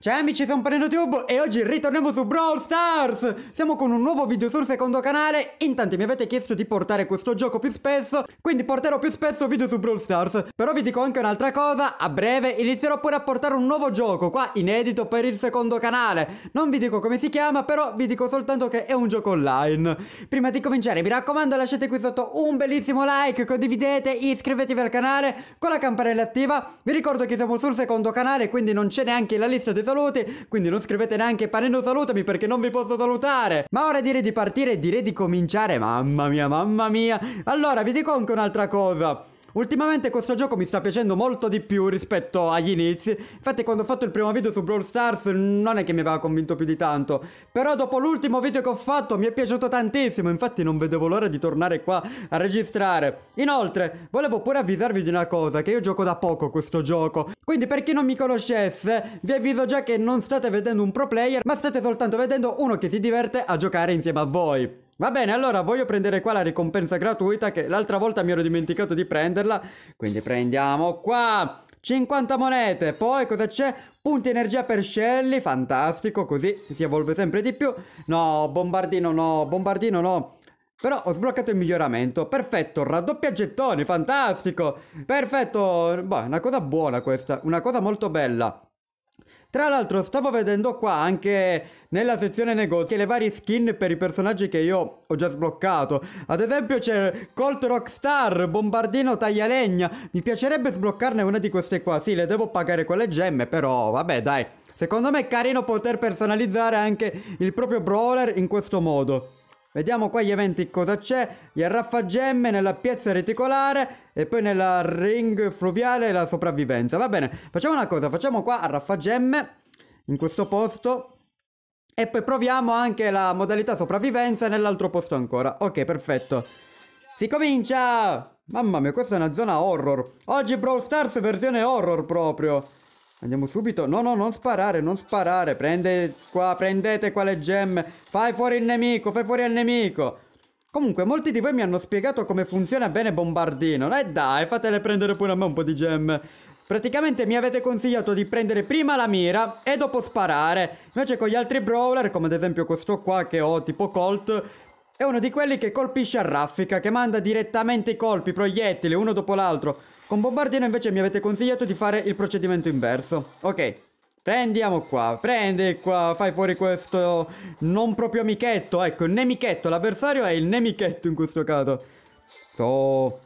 Ciao amici, sono PanenoTube e oggi ritorniamo su Brawl Stars! Siamo con un nuovo video sul secondo canale, in tanti mi avete chiesto di portare questo gioco più spesso, quindi porterò più spesso video su Brawl Stars. Però vi dico anche un'altra cosa, a breve inizierò pure a portare un nuovo gioco, qua inedito per il secondo canale. Non vi dico come si chiama, però vi dico soltanto che è un gioco online. Prima di cominciare mi raccomando lasciate qui sotto un bellissimo like, condividete, iscrivetevi al canale con la campanella attiva. Vi ricordo che siamo sul secondo canale, quindi non c'è neanche la lista dei saluti, quindi non scrivete neanche Paneno salutami perché non vi posso salutare. Ma ora direi di partire, direi di cominciare, mamma mia, mamma mia. Allora, vi dico anche un'altra cosa. Ultimamente questo gioco mi sta piacendo molto di più rispetto agli inizi, infatti quando ho fatto il primo video su Brawl Stars non è che mi aveva convinto più di tanto, però dopo l'ultimo video che ho fatto mi è piaciuto tantissimo, infatti non vedevo l'ora di tornare qua a registrare. Inoltre, volevo pure avvisarvi di una cosa, che io gioco da poco questo gioco, quindi per chi non mi conoscesse, vi avviso già che non state vedendo un pro player, ma state soltanto vedendo uno che si diverte a giocare insieme a voi. Va bene, allora voglio prendere qua la ricompensa gratuita che l'altra volta mi ero dimenticato di prenderla. Quindi prendiamo qua 50 monete. Poi cosa c'è? Punti energia per Shelly, fantastico, così si evolve sempre di più. No, bombardino no, bombardino no. Però ho sbloccato il miglioramento. Perfetto, raddoppia gettoni, fantastico. Perfetto, boh, una cosa buona questa, una cosa molto bella. Tra l'altro stavo vedendo qua anche nella sezione negozi le varie skin per i personaggi che io ho già sbloccato. Ad esempio c'è Colt Rockstar, Bombardino Taglialegna. Mi piacerebbe sbloccarne una di queste qua. Sì, le devo pagare con le gemme, però vabbè dai. Secondo me è carino poter personalizzare anche il proprio brawler in questo modo. Vediamo qua gli eventi cosa c'è. Gli arraffagemme nella piazza reticolare e poi nella ring fluviale la sopravvivenza. Va bene, facciamo una cosa, facciamo qua arraffagemme in questo posto. E poi proviamo anche la modalità sopravvivenza nell'altro posto ancora. Ok, perfetto. Si comincia! Mamma mia, questa è una zona horror. Oggi Brawl Stars versione horror proprio. Andiamo subito. No, no, non sparare, non sparare. Prende qua, prendete qua le gemme. Fai fuori il nemico, fai fuori il nemico. Comunque, molti di voi mi hanno spiegato come funziona bene Bombardino. E eh, dai, fatele prendere pure a me un po' di gemme. Praticamente mi avete consigliato di prendere prima la mira e dopo sparare. Invece con gli altri brawler, come ad esempio questo qua che ho tipo Colt, è uno di quelli che colpisce a raffica, che manda direttamente i colpi, proiettili, uno dopo l'altro. Con Bombardino invece mi avete consigliato di fare il procedimento inverso. Ok, prendiamo qua, prendi qua, fai fuori questo non proprio amichetto, ecco, il nemichetto, l'avversario è il nemichetto in questo caso. Oh,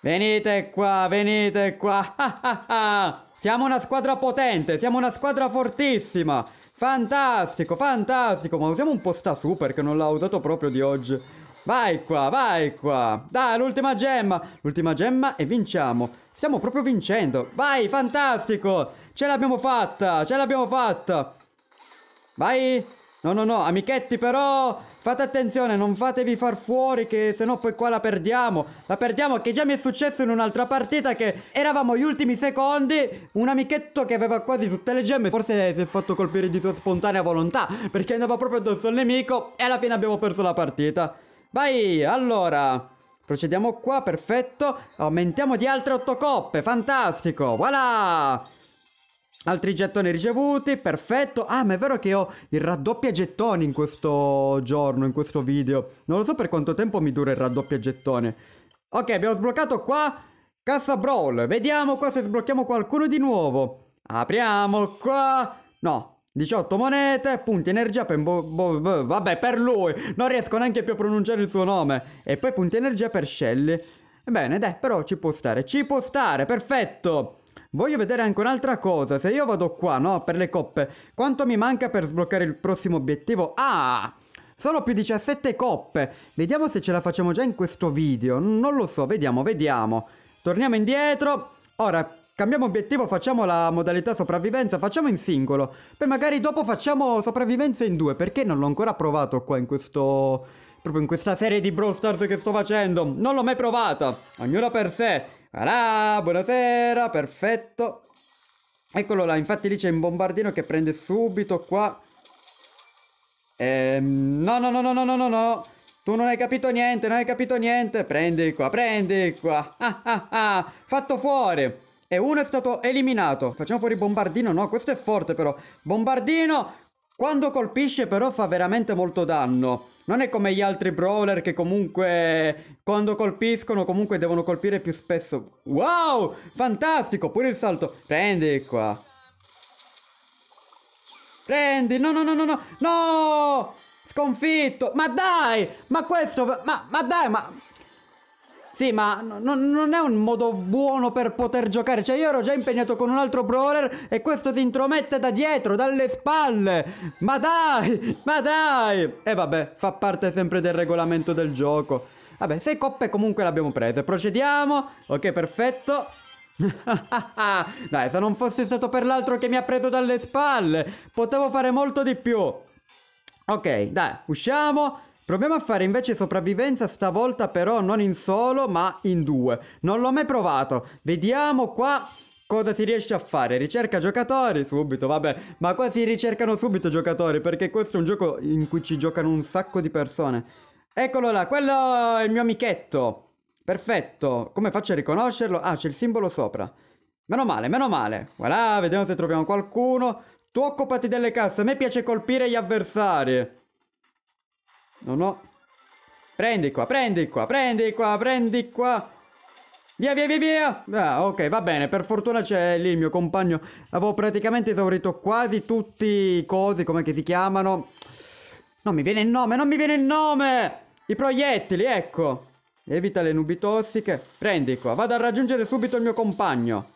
venite qua, venite qua, siamo una squadra potente, siamo una squadra fortissima. Fantastico, fantastico, ma usiamo un po' sta super che non l'ha usato proprio di oggi. Vai qua, vai qua. Dai, l'ultima gemma. L'ultima gemma e vinciamo. Stiamo proprio vincendo. Vai, fantastico. Ce l'abbiamo fatta, ce l'abbiamo fatta. Vai. No, no, no, amichetti però fate attenzione, non fatevi far fuori che sennò poi qua la perdiamo. La perdiamo che già mi è successo in un'altra partita che eravamo gli ultimi secondi, un amichetto che aveva quasi tutte le gemme, forse si è fatto colpire di sua spontanea volontà perché andava proprio addosso al nemico e alla fine abbiamo perso la partita. Vai, allora... Procediamo qua, perfetto. Aumentiamo di altre 8 coppe, fantastico. Voilà! Altri gettoni ricevuti, perfetto. Ah, ma è vero che ho il raddoppia gettoni in questo giorno, in questo video. Non lo so per quanto tempo mi dura il raddoppia gettone. Ok, abbiamo sbloccato qua Cassa Brawl. Vediamo qua se sblocchiamo qualcuno di nuovo. Apriamo qua. No, 18 monete, punti energia per... vabbè, per lui! Non riesco neanche più a pronunciare il suo nome. E poi punti energia per Shelly. Bene, dai, però ci può stare. Ci può stare, perfetto! Voglio vedere anche un'altra cosa. Se io vado qua, no, per le coppe, quanto mi manca per sbloccare il prossimo obiettivo? Ah! Solo più 17 coppe. Vediamo se ce la facciamo già in questo video. Non lo so, vediamo, vediamo. Torniamo indietro. Ora, Cambiamo obiettivo, facciamo la modalità sopravvivenza, facciamo in singolo. Poi magari dopo facciamo sopravvivenza in due, perché non l'ho ancora provato qua in questo... Proprio in questa serie di Brawl Stars che sto facendo. Non l'ho mai provata. Ognuno per sé. Voilà, buonasera, perfetto. Eccolo là, infatti lì c'è un bombardino che prende subito qua. Ehm, no, no, no, no, no, no, no, Tu non hai capito niente, non hai capito niente. Prendi qua, prendi qua. Ah, ah, ah. Fatto fuori. E uno è stato eliminato. Facciamo fuori Bombardino. No, questo è forte però. Bombardino, quando colpisce però fa veramente molto danno. Non è come gli altri brawler che comunque quando colpiscono comunque devono colpire più spesso. Wow! Fantastico! Pure il salto. Prendi qua. Prendi! No, no, no, no, no! No! Sconfitto! Ma dai! Ma questo... Ma, ma dai, ma... Sì, ma non, non è un modo buono per poter giocare. Cioè, io ero già impegnato con un altro brawler e questo si intromette da dietro, dalle spalle. Ma dai, ma dai. E vabbè, fa parte sempre del regolamento del gioco. Vabbè, sei coppe comunque le abbiamo prese. Procediamo. Ok, perfetto. dai, se non fosse stato per l'altro che mi ha preso dalle spalle, potevo fare molto di più. Ok, dai, usciamo. Proviamo a fare invece sopravvivenza stavolta però non in solo ma in due. Non l'ho mai provato. Vediamo qua cosa si riesce a fare. Ricerca giocatori subito, vabbè. Ma qua si ricercano subito giocatori perché questo è un gioco in cui ci giocano un sacco di persone. Eccolo là, quello è il mio amichetto. Perfetto. Come faccio a riconoscerlo? Ah, c'è il simbolo sopra. Meno male, meno male. Voilà, vediamo se troviamo qualcuno. Tu occupati delle casse, a me piace colpire gli avversari. Non ho... Prendi qua, prendi qua, prendi qua, prendi qua. Via, via, via, via! Ah, ok, va bene, per fortuna c'è lì il mio compagno. Avevo praticamente esaurito quasi tutti i cosi, come si chiamano. Non mi viene il nome, non mi viene il nome! I proiettili, ecco! Evita le nubi tossiche. Prendi qua, vado a raggiungere subito il mio compagno.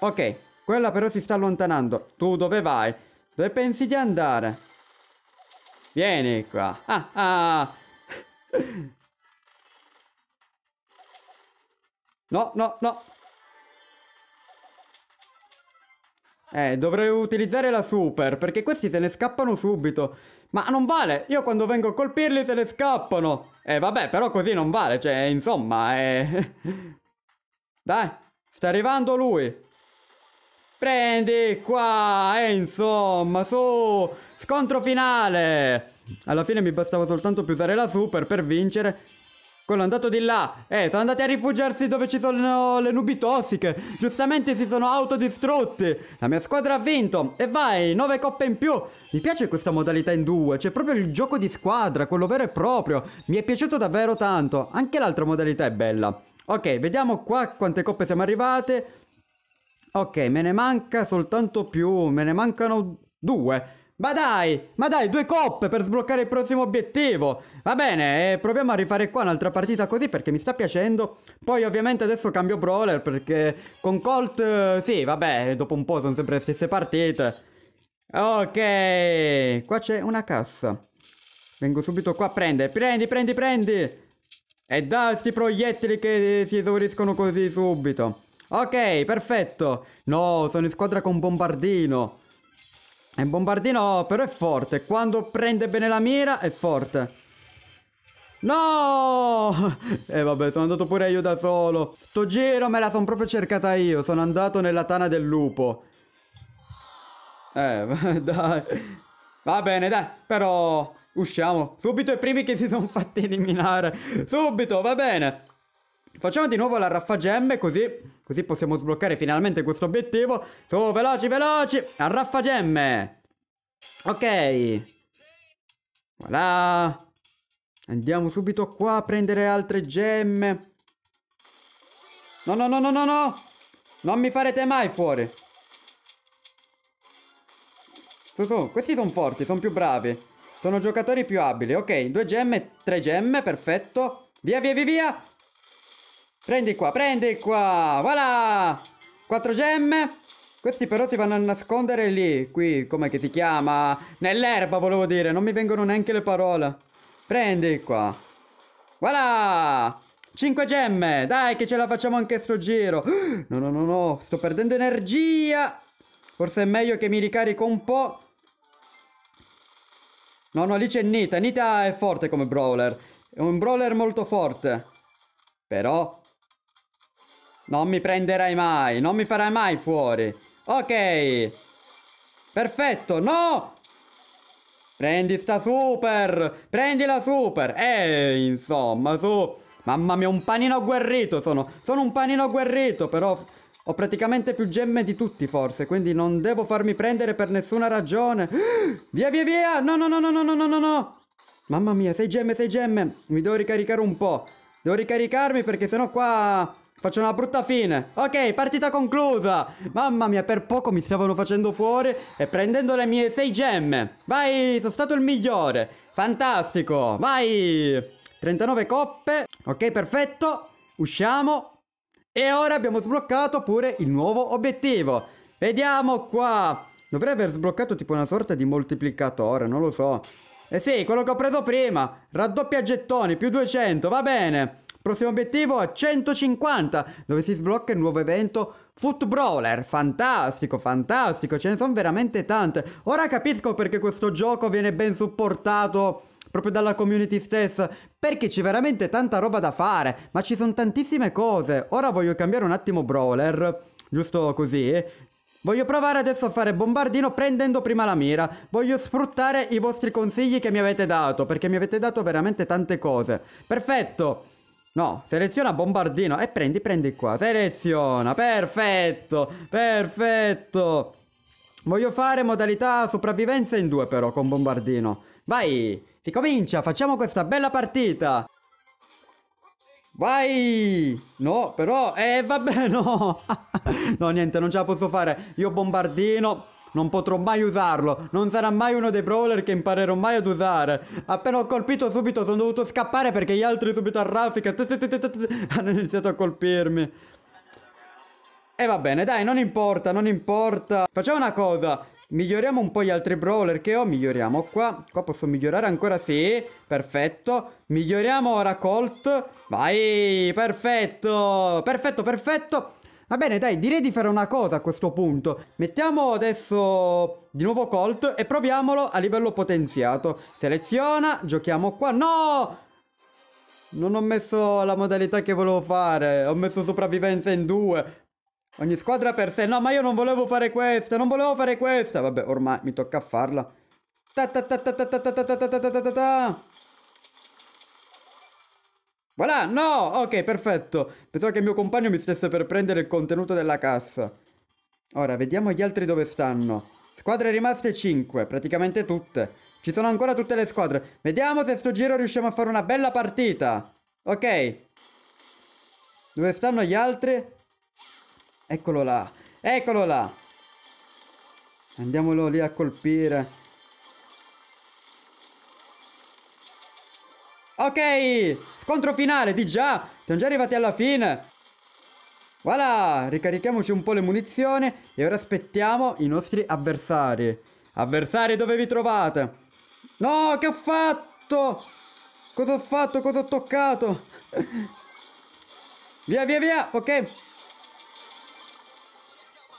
Ok, quella però si sta allontanando. Tu dove vai? Dove pensi di andare? Vieni qua. Ah, ah. No, no, no. Eh, dovrei utilizzare la super, perché questi se ne scappano subito. Ma non vale, io quando vengo a colpirli se ne scappano. Eh, vabbè, però così non vale, cioè, insomma, eh... Dai, sta arrivando lui. Prendi qua, e eh, insomma, su, scontro finale. Alla fine mi bastava soltanto più usare la super per vincere. Quello è andato di là. Eh, sono andati a rifugiarsi dove ci sono le nubi tossiche. Giustamente si sono autodistrutti. La mia squadra ha vinto. E vai, 9 coppe in più. Mi piace questa modalità in due. C'è proprio il gioco di squadra, quello vero e proprio. Mi è piaciuto davvero tanto. Anche l'altra modalità è bella. Ok, vediamo qua quante coppe siamo arrivate. Ok, me ne manca soltanto più, me ne mancano due. Ma dai, ma dai, due coppe per sbloccare il prossimo obiettivo. Va bene, eh, proviamo a rifare qua un'altra partita così perché mi sta piacendo. Poi ovviamente adesso cambio brawler perché con Colt, eh, sì, vabbè, dopo un po' sono sempre le stesse partite. Ok, qua c'è una cassa. Vengo subito qua a prendere. Prendi, prendi, prendi. E dai, sti proiettili che si esauriscono così subito. Ok, perfetto. No, sono in squadra con Bombardino. E Bombardino oh, però è forte. Quando prende bene la mira è forte. No! E eh, vabbè, sono andato pure io da solo. Sto giro me la sono proprio cercata io. Sono andato nella tana del lupo. Eh, dai. Va bene, dai. Però usciamo. Subito i primi che si sono fatti eliminare. Subito, va bene. Facciamo di nuovo la raffagemme così... Così possiamo sbloccare finalmente questo obiettivo. Su, so, veloci, veloci! A raffagemme! Ok. Voilà. Andiamo subito qua a prendere altre gemme. No, no, no, no, no, no! Non mi farete mai fuori! Su, su, questi sono forti, sono più bravi. Sono giocatori più abili. Ok, due gemme, tre gemme, perfetto. Via, via, via, via! Prendi qua, prendi qua. Voilà. Quattro gemme. Questi però si vanno a nascondere lì, qui, come si chiama? Nell'erba volevo dire, non mi vengono neanche le parole. Prendi qua. Voilà. 5 gemme, dai che ce la facciamo anche sto giro. No, no, no, no, sto perdendo energia. Forse è meglio che mi ricarico un po'. No, no, lì c'è Nita. Nita è forte come brawler. È un brawler molto forte. Però non mi prenderai mai, non mi farai mai fuori. Ok. Perfetto, no! Prendi sta super, prendi la super. Ehi, insomma, su. Mamma mia, un panino agguerrito sono. Sono un panino agguerrito, però ho praticamente più gemme di tutti forse, quindi non devo farmi prendere per nessuna ragione. Via, via, via! no, no, no, no, no, no, no, no! Mamma mia, sei gemme, sei gemme. Mi devo ricaricare un po'. Devo ricaricarmi perché sennò qua Faccio una brutta fine. Ok, partita conclusa. Mamma mia, per poco mi stavano facendo fuori e prendendo le mie 6 gemme. Vai, sono stato il migliore. Fantastico, vai. 39 coppe. Ok, perfetto. Usciamo. E ora abbiamo sbloccato pure il nuovo obiettivo. Vediamo qua. Dovrei aver sbloccato tipo una sorta di moltiplicatore, non lo so. Eh sì, quello che ho preso prima. Raddoppia gettoni, più 200, va bene. Prossimo obiettivo 150, dove si sblocca il nuovo evento Foot Brawler, fantastico, fantastico, ce ne sono veramente tante. Ora capisco perché questo gioco viene ben supportato proprio dalla community stessa, perché c'è veramente tanta roba da fare, ma ci sono tantissime cose. Ora voglio cambiare un attimo Brawler, giusto così. Voglio provare adesso a fare bombardino prendendo prima la mira. Voglio sfruttare i vostri consigli che mi avete dato, perché mi avete dato veramente tante cose. Perfetto! No, seleziona bombardino. E prendi, prendi qua. Seleziona. Perfetto. Perfetto. Voglio fare modalità sopravvivenza in due però con bombardino. Vai. Si comincia. Facciamo questa bella partita. Vai! No, però... Eh, vabbè, no! no, niente, non ce la posso fare. Io bombardino... Non potrò mai usarlo, non sarà mai uno dei brawler che imparerò mai ad usare. Appena ho colpito subito sono dovuto scappare perché gli altri subito a raffica hanno iniziato a colpirmi. E va bene, dai, non importa, non importa. Facciamo una cosa, miglioriamo un po' gli altri brawler che ho, miglioriamo qua. Qua posso migliorare ancora, sì, perfetto. Miglioriamo ora Colt. Vai, perfetto, perfetto, perfetto. Va bene, dai, direi di fare una cosa a questo punto. Mettiamo adesso di nuovo Colt e proviamolo a livello potenziato. Seleziona, giochiamo qua. No! Non ho messo la modalità che volevo fare. Ho messo sopravvivenza in due. Ogni squadra per sé. No, ma io non volevo fare questa, non volevo fare questa. Vabbè, ormai mi tocca farla. Ta ta ta ta ta ta ta ta ta ta ta ta ta Voilà, no! Ok, perfetto. Pensavo che il mio compagno mi stesse per prendere il contenuto della cassa. Ora, vediamo gli altri dove stanno. Squadre rimaste 5, praticamente tutte. Ci sono ancora tutte le squadre. Vediamo se sto giro riusciamo a fare una bella partita. Ok. Dove stanno gli altri? Eccolo là. Eccolo là. Andiamolo lì a colpire. Ok, scontro finale di già, siamo già arrivati alla fine. Voilà, ricarichiamoci un po' le munizioni e ora aspettiamo i nostri avversari. Avversari dove vi trovate? No, che ho fatto? Cosa ho fatto? Cosa ho toccato? via, via, via, ok.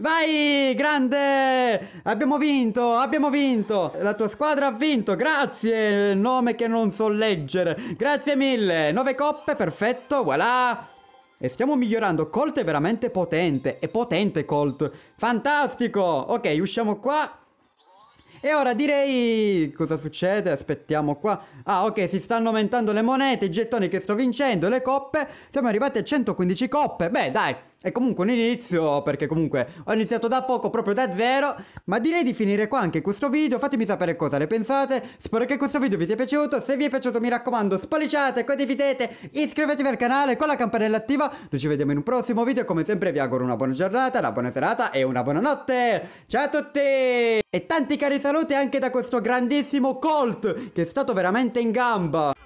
Vai, grande! Abbiamo vinto, abbiamo vinto! La tua squadra ha vinto, grazie! Nome che non so leggere. Grazie mille! Nove coppe, perfetto, voilà! E stiamo migliorando, Colt è veramente potente, è potente Colt. Fantastico! Ok, usciamo qua. E ora direi... cosa succede? Aspettiamo qua. Ah, ok, si stanno aumentando le monete, i gettoni che sto vincendo, le coppe. Siamo arrivati a 115 coppe. Beh, dai, è comunque un inizio perché comunque ho iniziato da poco proprio da zero Ma direi di finire qua anche questo video Fatemi sapere cosa ne pensate Spero che questo video vi sia piaciuto Se vi è piaciuto mi raccomando spolliciate, condividete Iscrivetevi al canale con la campanella attiva Noi ci vediamo in un prossimo video Come sempre vi auguro una buona giornata, una buona serata e una buona notte Ciao a tutti E tanti cari saluti anche da questo grandissimo Colt Che è stato veramente in gamba